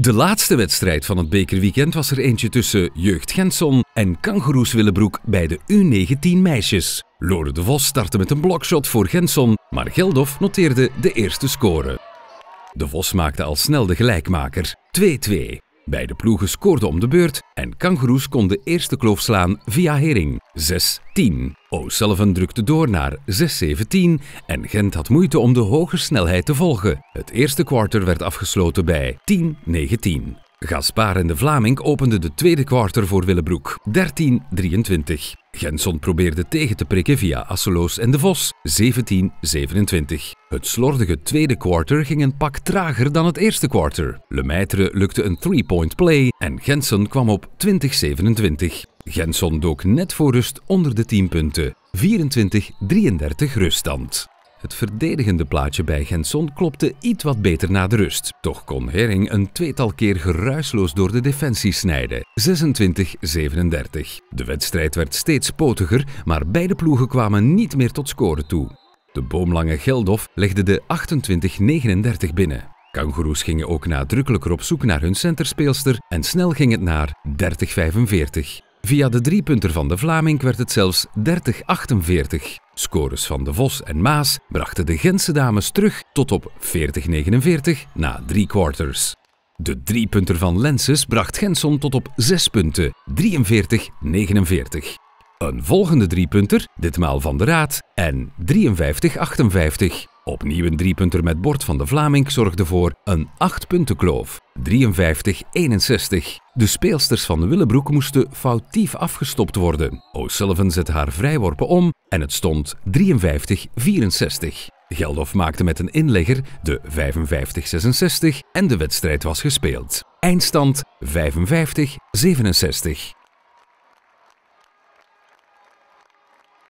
De laatste wedstrijd van het bekerweekend was er eentje tussen Jeugd Genson en Kangaroo's Willebroek bij de U19 meisjes. Lore de Vos startte met een blokshot voor Genson, maar Geldof noteerde de eerste score. De Vos maakte al snel de gelijkmaker, 2-2. Beide ploegen scoorden om de beurt en Kangoeroes kon de eerste kloof slaan via Hering 6-10. O'Sullivan drukte door naar 6-17 en Gent had moeite om de hoge snelheid te volgen. Het eerste kwartier werd afgesloten bij 10-19. Gaspar en de Vlaming openden de tweede kwartier voor Willebroek, 13-23. Genson probeerde tegen te prikken via Asseloos en de Vos, 17-27. Het slordige tweede kwartier ging een pak trager dan het eerste kwartier. Lemaitre lukte een three-point play en Genson kwam op 20-27. Genson dook net voor rust onder de 10 punten, 24-33 ruststand. Het verdedigende plaatje bij Genson klopte iets wat beter na de rust. Toch kon Herring een tweetal keer geruisloos door de defensie snijden. 26-37. De wedstrijd werd steeds potiger, maar beide ploegen kwamen niet meer tot scoren toe. De boomlange Geldof legde de 28-39 binnen. Kangoeroes gingen ook nadrukkelijker op zoek naar hun centerspeelster en snel ging het naar 30-45. Via de driepunter van de Vlaming werd het zelfs 30-48. Scores van De Vos en Maas brachten de Gentse dames terug tot op 40-49 na drie quarters. De driepunter van Lenses bracht Genson tot op 6 punten, 43-49. Een volgende driepunter, ditmaal van de Raad, en 53-58. Opnieuw een driepunter met bord van de Vlaming zorgde voor een 8 kloof 53-61. De speelsters van Willebroek moesten foutief afgestopt worden. O'Sullivan zette haar vrijworpen om en het stond 53-64. Geldof maakte met een inlegger de 55-66 en de wedstrijd was gespeeld. Eindstand 55-67.